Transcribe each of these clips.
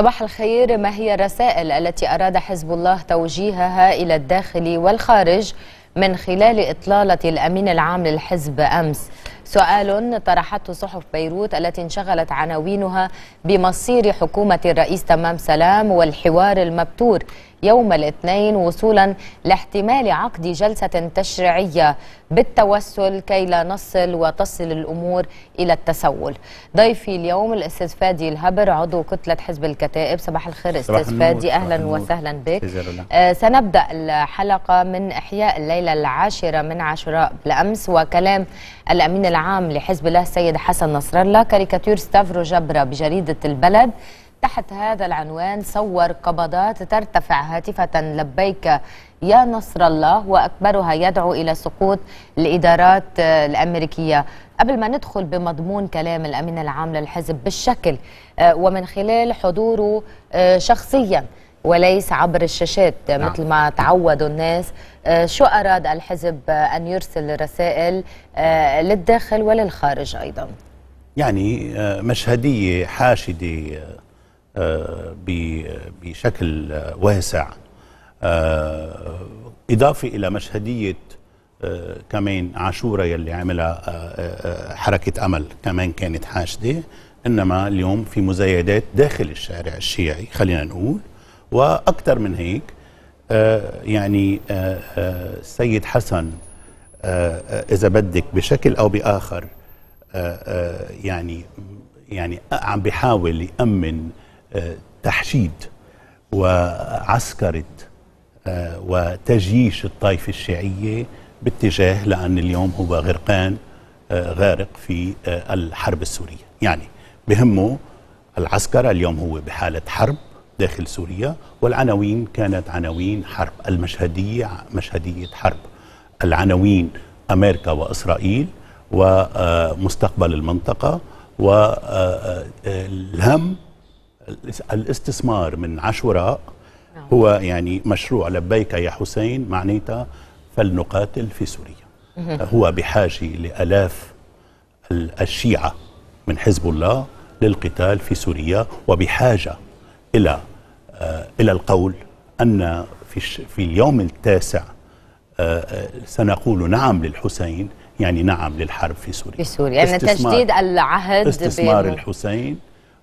صباح الخير ما هي الرسائل التي أراد حزب الله توجيهها إلى الداخل والخارج من خلال إطلالة الأمين العام للحزب أمس سؤال طرحته صحف بيروت التي انشغلت عناوينها بمصير حكومة الرئيس تمام سلام والحوار المبتور يوم الاثنين وصولا لاحتمال عقد جلسة تشريعية بالتوسل كي لا نصل وتصل الأمور إلى التسول ضيفي اليوم الأستاذ فادي الهبر عضو كتلة حزب الكتائب صباح الخير أستاذ فادي أهلا وسهلا بك آه سنبدأ الحلقة من إحياء الليلة العاشرة من عشراء بالأمس وكلام الأمين العام لحزب الله السيد حسن نصر الله كاريكاتير ستافرو جبرة بجريدة البلد تحت هذا العنوان صور قبضات ترتفع هاتفة لبيك يا نصر الله وأكبرها يدعو إلى سقوط الإدارات الأمريكية قبل ما ندخل بمضمون كلام الأمين العام للحزب بالشكل آه، ومن خلال حضوره آه، شخصياً وليس عبر الشاشات نعم. مثل ما تعودوا الناس آه، شو أراد الحزب أن يرسل رسائل للداخل وللخارج أيضا يعني مشهدية حاشدة بشكل واسع آه، إضافة إلى مشهدية آه، كمان عاشورة يلي عملها آه، حركة أمل كمان كانت حاشدة إنما اليوم في مزايدات داخل الشارع الشيعي خلينا نقول وأكثر من هيك يعني السيد حسن إذا بدك بشكل أو بآخر يعني يعني عم بيحاول يأمن آه، تحشيد وعسكرة آه، وتجييش الطائفة الشيعية باتجاه لأن اليوم هو غرقان آه، غارق في الحرب السورية يعني بهمه العسكرة اليوم هو بحالة حرب داخل سوريا والعناوين كانت عناوين حرب المشهدية مشهدية حرب العناوين أمريكا وإسرائيل ومستقبل المنطقة والهم الاستثمار من عاشوراء نعم. هو يعني مشروع لبيك يا حسين معناتها فلنقاتل في سوريا هو بحاجة لألاف الشيعة من حزب الله للقتال في سوريا وبحاجة إلى آه، إلى القول أن في, في اليوم التاسع آه، آه، سنقول نعم للحسين يعني نعم للحرب في سوريا في سوريا يعني تجديد العهد استثمار الحسين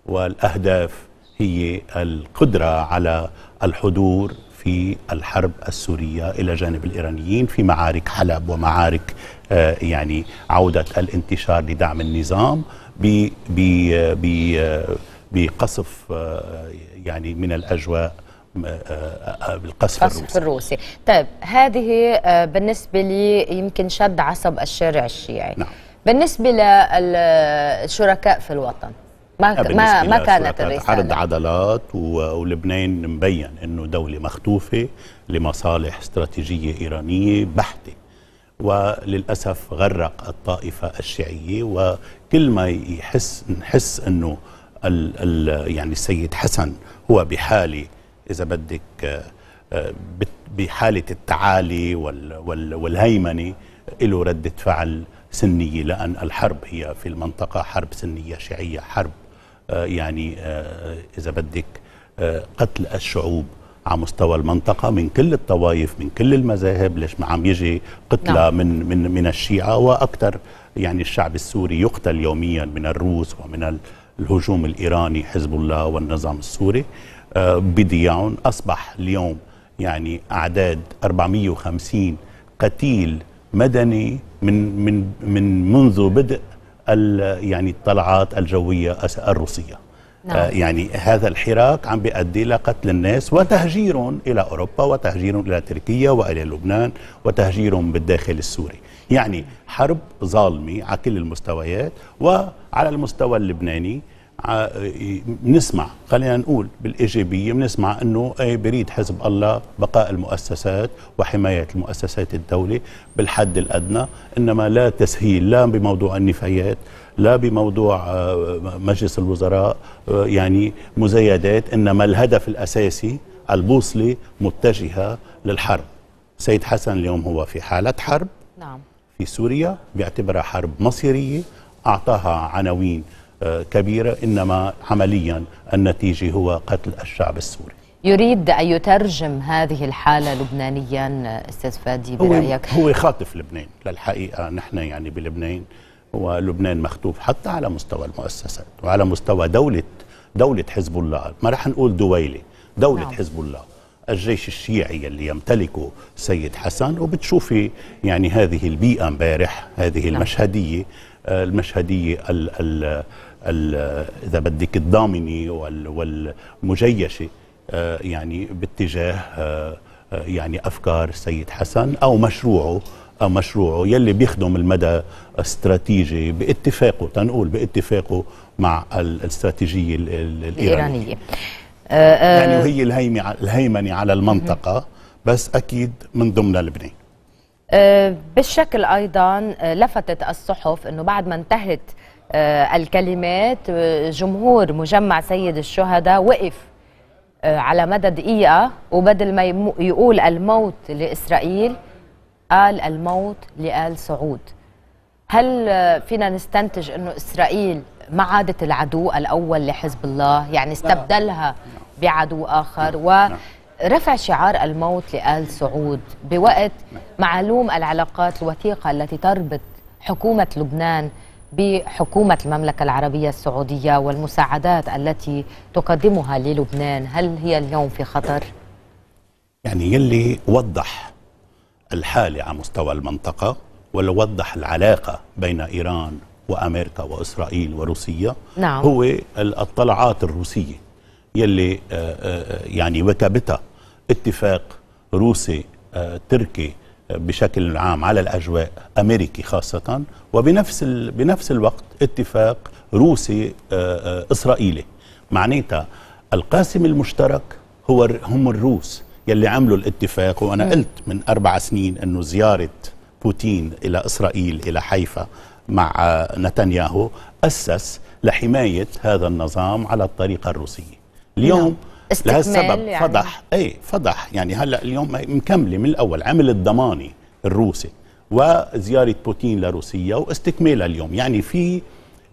والأهداف هي القدرة على الحضور في الحرب السورية إلى جانب الإيرانيين في معارك حلب ومعارك آه، يعني عودة الانتشار لدعم النظام آه، بقصف آه، يعني من الأجواء بالقصف الروسي الروسي طيب هذه بالنسبة لي يمكن شد عصب الشارع الشيعي نعم. بالنسبة للشركاء في الوطن ما ما, ما كانت الرساله عرض عضلات ولبنان مبين انه دوله مخطوفه لمصالح استراتيجيه ايرانيه بحته وللاسف غرق الطائفه الشيعيه وكل ما يحس نحس انه ال ال يعني السيد حسن هو بحاله اذا بدك آه، بحاله التعالي وال وال والهيمنه له رده فعل سنيه لان الحرب هي في المنطقه حرب سنيه شيعيه حرب آه، يعني آه، آه، إذا بدك قتل الشعوب على مستوى المنطقة من كل الطوائف من كل المذاهب ليش ما عم يجي قتلى نعم. من من من الشيعة وأكثر يعني الشعب السوري يقتل يوميا من الروس ومن الهجوم الإيراني حزب الله والنظام السوري بضياعهم أصبح اليوم يعني أعداد 450 قتيل مدني من من من منذ بدء يعني الطلعات الجوية الروسية نعم. آه، يعني هذا الحراك عم بيؤدي لقتل الناس وتهجيرهم إلى أوروبا وتهجيرهم إلى تركيا وإلى لبنان وتهجيرهم بالداخل السوري يعني حرب ظالمة على كل المستويات وعلى المستوى اللبناني بنسمع خلينا نقول بالإيجابية بنسمع أنه بريد حزب الله بقاء المؤسسات وحماية المؤسسات الدولة بالحد الأدنى إنما لا تسهيل لا بموضوع النفايات لا بموضوع آه، مجلس الوزراء آه، يعني مزايدات إنما الهدف الأساسي البوصلة متجهة للحرب سيد حسن اليوم هو في حالة حرب نعم. في سوريا بيعتبرها حرب مصيرية أعطاها عناوين كبيرة إنما عمليا النتيجة هو قتل الشعب السوري يريد أن يترجم هذه الحالة لبنانيا أستاذ فادي برأيك هو, هو خاطف لبنان للحقيقة نحن يعني بلبنان ولبنان مخطوف حتى على مستوى المؤسسات وعلى مستوى دولة دولة حزب الله ما رح نقول دويلة دولة نعم. حزب الله الجيش الشيعي اللي يمتلكه سيد حسن وبتشوفي يعني هذه البيئة امبارح هذه نعم. المشهدية المشهدية ال ال اذا بدك الضامنه والمجيشه آه، يعني باتجاه آه، آه، يعني افكار السيد حسن او مشروعه أو مشروعه يلي بيخدم المدى الاستراتيجي باتفاقه تنقول باتفاقه مع الاستراتيجيه الايرانيه, الإيرانية. يعني وهي الهيمنه على المنطقه بس اكيد من ضمن لبنان بالشكل ايضا لفتت الصحف انه بعد ما انتهت آه، الكلمات آه، جمهور مجمع سيد الشهداء وقف آه، على مدى دقيقة وبدل ما يقول الموت لإسرائيل قال الموت لآل سعود هل فينا نستنتج أنه إسرائيل ما عادت العدو الأول لحزب الله يعني استبدلها بعدو آخر نعم. و رفع شعار الموت لآل سعود بوقت نعم. معلوم العلاقات الوثيقة التي تربط حكومة لبنان بحكومة المملكة العربية السعودية والمساعدات التي تقدمها للبنان هل هي اليوم في خطر؟ يعني يلي وضح الحالة على مستوى المنطقة واللي العلاقة بين إيران وأمريكا وإسرائيل وروسيا نعم. هو الطلعات الروسية يلي آه، آه، آه، يعني وكبتها اتفاق روسي تركي بشكل عام على الاجواء امريكي خاصه وبنفس بنفس الوقت اتفاق روسي آه، آه، اسرائيلي معناتها القاسم المشترك هو هم الروس يلي عملوا الاتفاق وانا نعم. قلت من اربع سنين انه زياره بوتين الى اسرائيل الى حيفا مع آه، نتنياهو اسس لحمايه هذا النظام على الطريقه الروسيه اليوم نعم. استكمال لهالسبب يعني فضح اي فضح يعني هلا اليوم مكمله من الاول عمل الضماني الروسي وزياره بوتين لروسيا واستكمالها اليوم يعني في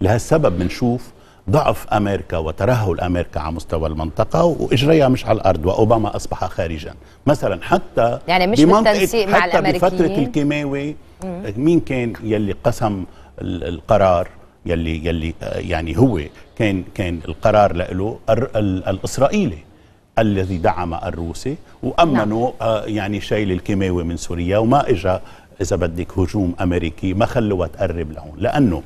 لهالسبب بنشوف ضعف امريكا وترهل امريكا على مستوى المنطقه واجريها مش على الارض واوباما اصبح خارجا مثلا حتى يعني مش بالتنسيق مع حتى بفتره الكيماوي مين كان يلي قسم القرار يلي يلي آه، يعني هو كان كان القرار له الاسرائيلي الذي دعم الروسي وامنوا نعم. آه، يعني شيل الكيماوي من سوريا وما اجى اذا بدك هجوم امريكي ما خلوها تقرب لهون لانه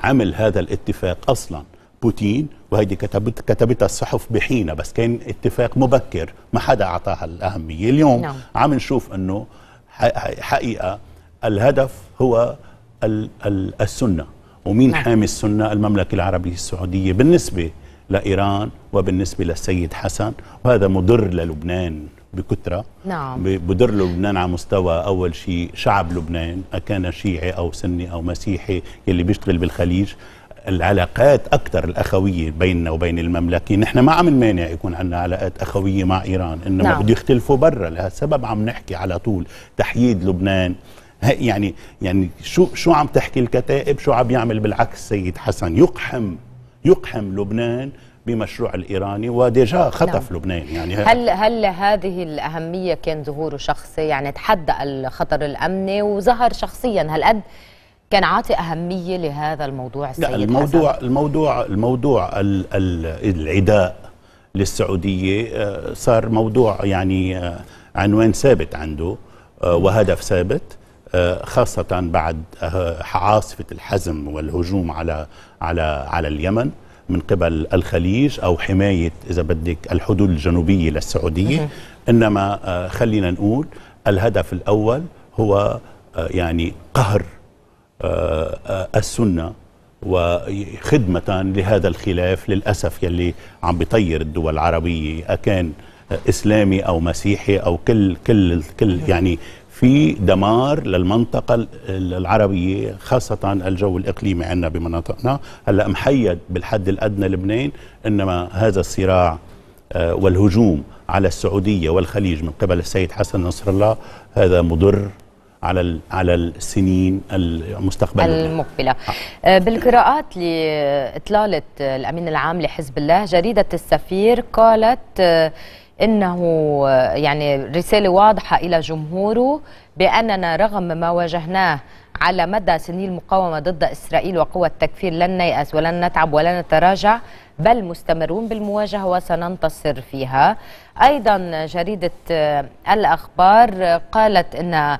عمل هذا الاتفاق اصلا بوتين وهيدي كتبت كتبتها الصحف بحينها بس كان اتفاق مبكر ما حدا اعطاها الاهميه اليوم نعم. عم نشوف انه حقيقه الهدف هو الـ السنه ومين نعم. حامي السنه المملكه العربيه السعوديه بالنسبه لإيران وبالنسبة للسيد حسن وهذا مضر للبنان بكثرة نعم. بدر لبنان على مستوى أول شيء شعب لبنان أكان شيعي أو سني أو مسيحي يلي بيشتغل بالخليج العلاقات أكثر الأخوية بيننا وبين المملكة نحن ما عم نمانع يكون عندنا علاقات أخوية مع إيران إنما نعم. بده يختلفوا برا لهالسبب عم نحكي على طول تحييد لبنان يعني يعني شو شو عم تحكي الكتائب شو عم يعمل بالعكس سيد حسن يقحم يقحم لبنان بمشروع الإيراني وديجا خطف نعم. لبنان يعني هل هل هذه الأهمية كان ظهوره شخصي يعني تحدى الخطر الأمني وظهر شخصيا هل قد كان عاطي أهمية لهذا الموضوع السيد لا الموضوع حسن. الموضوع الموضوع العداء للسعودية آه، صار موضوع يعني آه، عنوان ثابت عنده آه، وهدف ثابت آه، خاصة بعد آه، عاصفة الحزم والهجوم على على على اليمن من قبل الخليج او حمايه اذا بدك الحدود الجنوبيه للسعوديه انما آه، خلينا نقول الهدف الاول هو يعني قهر السنه وخدمه لهذا الخلاف للاسف يلي عم بيطير الدول العربيه اكان اسلامي او مسيحي او كل كل كل يعني في دمار للمنطقة العربية خاصة الجو الإقليمي عندنا بمناطقنا هلأ محيد بالحد الأدنى لبنان إنما هذا الصراع آه، والهجوم على السعودية والخليج من قبل السيد حسن نصر الله هذا مضر على على السنين المستقبليه المقبله آه. آه، بالقراءات لاطلاله الامين العام لحزب الله جريده السفير قالت انه آه، يعني رساله واضحه الى جمهوره باننا رغم ما واجهناه على مدى سنين المقاومه ضد اسرائيل وقوى التكفير لن نيأس ولن نتعب ولن نتراجع بل مستمرون بالمواجهه وسننتصر فيها. ايضا جريده آه، الاخبار آه، قالت ان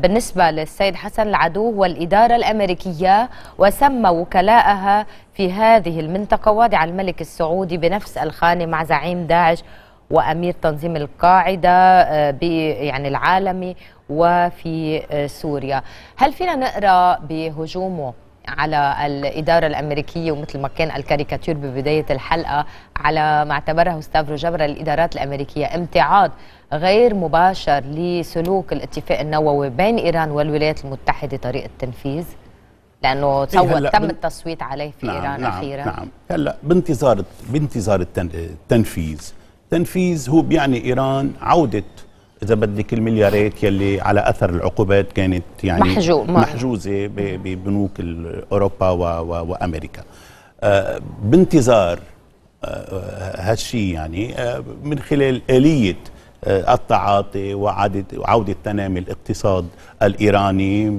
بالنسبه للسيد حسن العدو والاداره الامريكيه وسمى وكلاءها في هذه المنطقه وادع الملك السعودي بنفس الخانه مع زعيم داعش وامير تنظيم القاعده آه، يعني العالمي وفي آه، سوريا هل فينا نقرا بهجومه على الإدارة الأمريكية ومثل ما كان الكاريكاتير ببداية الحلقة على ما اعتبره ستافرو جبر الإدارات الأمريكية امتعاض غير مباشر لسلوك الاتفاق النووي بين إيران والولايات المتحدة طريقه التنفيذ لأنه إيه تم بن... التصويت عليه في نعم إيران نعم أخيرا نعم هلا بانتظار بانتظار التنفيذ تنفيذ هو بيعني إيران عودة إذا بدك المليارات يلي على أثر العقوبات كانت يعني محجوزة ببنوك أوروبا وأمريكا آه بانتظار آه, آه، هالشيء يعني آه من خلال آلية آه، التعاطي وعودة تنامي الاقتصاد الإيراني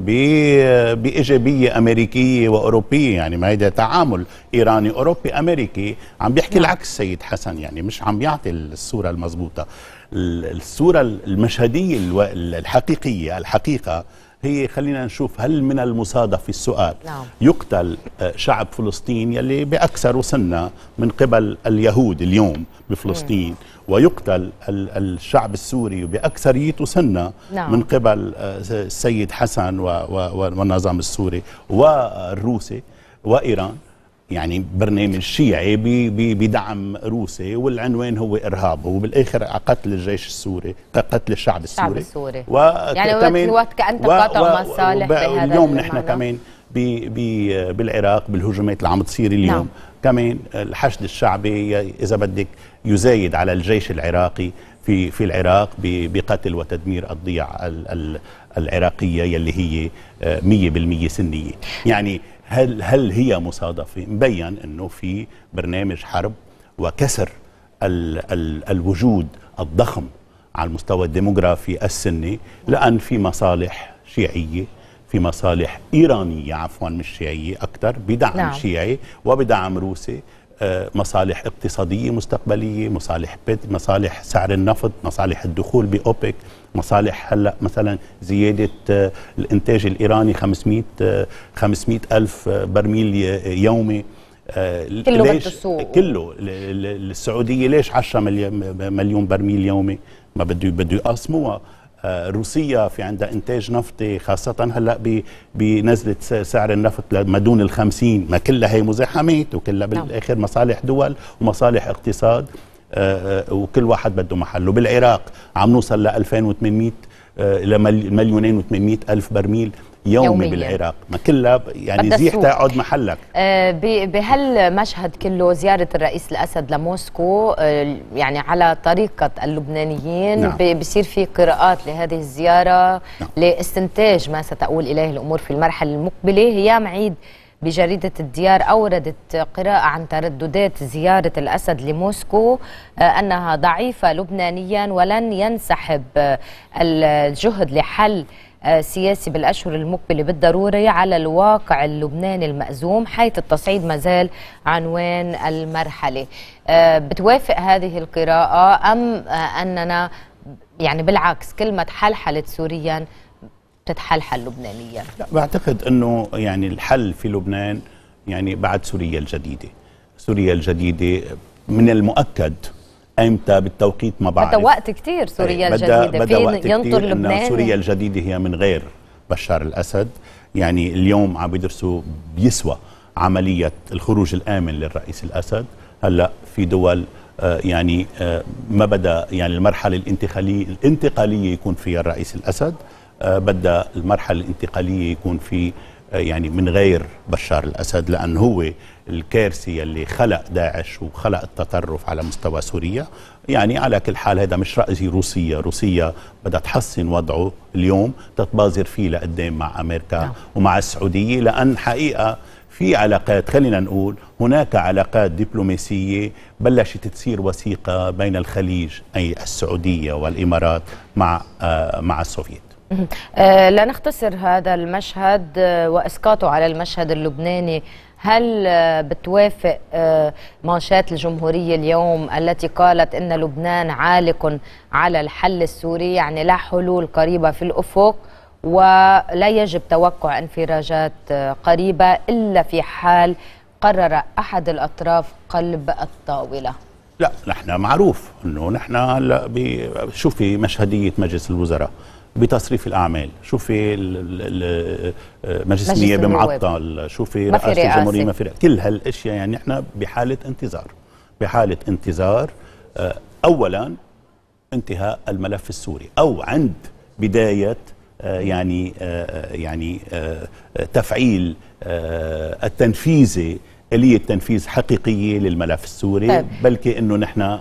بإيجابية أمريكية وأوروبية يعني ما هيدا تعامل إيراني أوروبي أمريكي عم بيحكي نعم. العكس سيد حسن يعني مش عم بيعطي الصورة المضبوطة الصورة المشهدية الحقيقية الحقيقة هي خلينا نشوف هل من المصادف السؤال نعم. يقتل آه، شعب فلسطين يلي بأكثر سنة من قبل اليهود اليوم بفلسطين مم. ويقتل الشعب السوري بأكثريته سنة نعم. من قبل السيد آه، حسن والنظام السوري والروسي آه، وإيران يعني برنامج شيعي بدعم روسي والعنوان هو ارهاب وبالاخر قتل الجيش السوري قتل الشعب السوري الشعب السوري و يعني وقت كانت قطع مصالح بهذا اليوم نحن كمان بي بي بالعراق بالهجومات اللي عم تصير اليوم نعم. كمان الحشد الشعبي اذا بدك يزايد على الجيش العراقي في في العراق بقتل وتدمير الضيع العراقيه يلي هي 100% آه، سنيه يعني هل هل هي مصادفه؟ مبين انه في برنامج حرب وكسر الـ الـ الوجود الضخم على المستوى الديموغرافي السني لان في مصالح شيعيه في مصالح ايرانيه عفوا مش شيعيه اكثر بدعم نعم. شيعي وبدعم روسي مصالح اقتصادية مستقبلية مصالح بدء مصالح سعر النفط مصالح الدخول بأوبك مصالح هلا مثلا زيادة آه، الإنتاج الإيراني 500 500 آه، ألف آه، برميل يومي كله ليش السوق كله السعودية ليش 10 مليون برميل يومي ما بده بده يقسموها روسيا في عندها انتاج نفطي خاصه هلا بنزله سعر النفط لما دون ال 50 ما كلها هي مزاحمات وكلها نعم. بالاخر مصالح دول ومصالح اقتصاد آه، آه، وكل واحد بده محله بالعراق عم نوصل ل 2800 آه، الى مليونين و800 الف برميل يومي يوميا. بالعراق ما كلها يعني زيح تقعد محلك آه بهالمشهد كله زيارة الرئيس الأسد لموسكو آه يعني على طريقة اللبنانيين نعم. بصير في قراءات لهذه الزيارة نعم. لاستنتاج ما ستؤول إليه الأمور في المرحلة المقبلة هي معيد بجريدة الديار أوردت قراءة عن ترددات زيارة الأسد لموسكو آه، أنها ضعيفة لبنانيا ولن ينسحب آه، الجهد لحل آه، سياسي بالأشهر المقبلة بالضرورة على الواقع اللبناني المأزوم حيث التصعيد مازال عنوان المرحلة آه، بتوافق هذه القراءة أم آه، أننا يعني بالعكس كلمة حلحلت سوريا بتتحلحل لبنانيا لا بعتقد أنه يعني الحل في لبنان يعني بعد سوريا الجديدة سوريا الجديدة من المؤكد امتى بالتوقيت ما بعرف بدها وقت كثير طيب، سوريا الجديده فين وقت ينطر لبنان سوريا الجديده هي من غير بشار الاسد يعني اليوم عم يدرسوا بيسوى عمليه الخروج الامن للرئيس الاسد هلا في دول آه، يعني آه، ما بدا يعني المرحله الانتقاليه الانتقاليه يكون فيها الرئيس الاسد آه، بدا المرحله الانتقاليه يكون في يعني من غير بشار الأسد لأن هو الكارثه اللي خلق داعش وخلق التطرف على مستوى سوريا يعني على كل حال هذا مش رأي روسيا روسيا بدها تحسن وضعه اليوم تتباظر فيه لقدام مع أمريكا لا. نعم. ومع السعودية لأن حقيقة في علاقات خلينا نقول هناك علاقات دبلوماسية بلشت تصير وثيقة بين الخليج أي السعودية والإمارات مع آه مع السوفيت آه، لا نختصر هذا المشهد آه، واسقاطه على المشهد اللبناني هل آه، بتوافق مانشات الجمهوريه اليوم التي قالت ان لبنان عالق على الحل السوري يعني لا حلول قريبه في الافق ولا يجب توقع انفراجات قريبه الا في حال قرر احد الاطراف قلب الطاوله لا نحن معروف انه نحن هلا شوفي مشهديه مجلس الوزراء بتصريف الاعمال شوفي مجلس النيابه معطل شوفي رئاسه الجمهوريه ما في رئاسة. كل هالاشياء يعني نحن بحاله انتظار بحاله انتظار آه، اولا انتهاء الملف السوري او عند بدايه آه، يعني آه، يعني تفعيل التنفيذي آلية تنفيذ حقيقية للملف السوري طيب. بلكي أنه نحن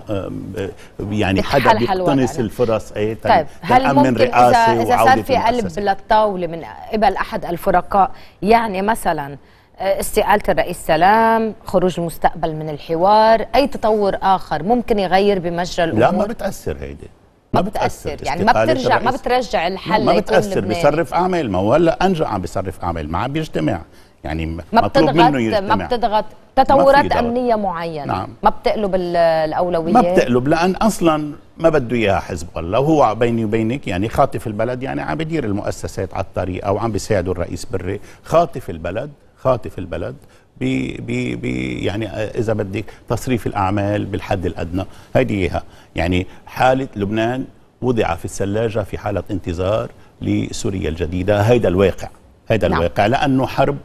يعني حدا بيقتنص طيب. الفرص أي طيب, طيب. هل ممكن إذا, إذا صار في قلب للطاولة من قبل أحد الفرقاء يعني مثلا آه، استقالة الرئيس سلام خروج المستقبل من الحوار أي تطور آخر ممكن يغير بمجرى الأمور لا ما بتأثر هيدي ما بتأثر يعني ما بترجع ما بترجع الحل ما بتأثر بيصرف أعمال ما هو هلا أنجا عم بيصرف أعمال ما عم بيجتمع يعني ما مطلوب منه يجتمع ما بتضغط تطورات ما امنيه معينه نعم. ما بتقلب الاولويات ما بتقلب لان اصلا ما بده اياها حزب الله وهو بيني وبينك يعني خاطف البلد يعني عم بدير المؤسسات على الطريق او عم بيساعدوا الرئيس بري خاطف البلد خاطف البلد بي بي بي يعني اذا بدك تصريف الاعمال بالحد الادنى هيدي اياها يعني حاله لبنان وضع في الثلاجه في حاله انتظار لسوريا الجديده هيدا الواقع هيدا نعم. الواقع لانه حرب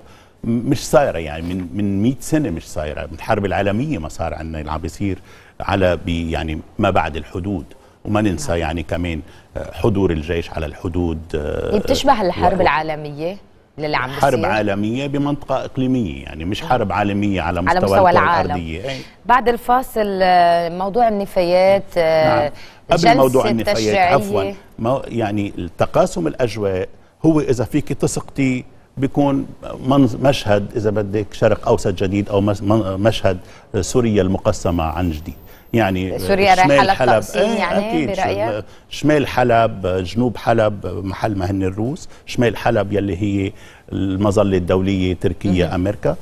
مش صايره يعني من من 100 سنه مش صايره من الحرب العالميه ما صار عندنا اللي عم بيصير على بي يعني ما بعد الحدود وما ننسى نعم. يعني كمان آه، حضور الجيش على الحدود آه، بتشبه الحرب و... العالميه للي عم بيصير حرب عالميه بمنطقه اقليميه يعني مش نعم. حرب عالميه على مستوى, على مستوى العالم الأرضية. أي. بعد الفاصل آه، موضوع النفايات نعم. قبل موضوع النفايات عفوا يعني التقاسم الاجواء هو اذا فيك تسقطي بيكون مشهد اذا بدك شرق اوسط جديد او مشهد سوريا المقسمه عن جديد يعني سوريا رايحه حلب يعني ايه يعني أكيد شمال حلب جنوب حلب محل ما هن الروس شمال حلب يلي هي المظله الدوليه تركيا امريكا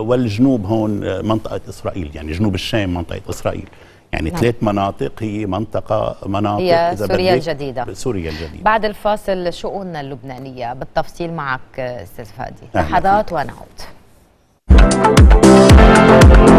والجنوب هون منطقه اسرائيل يعني جنوب الشام منطقه اسرائيل يعني نعم. ثلاث مناطق هي منطقة مناطق هي سوريا الجديدة سوريا الجديدة بعد الفاصل شؤوننا اللبنانية بالتفصيل معك أستاذ فادي لحظات ونعود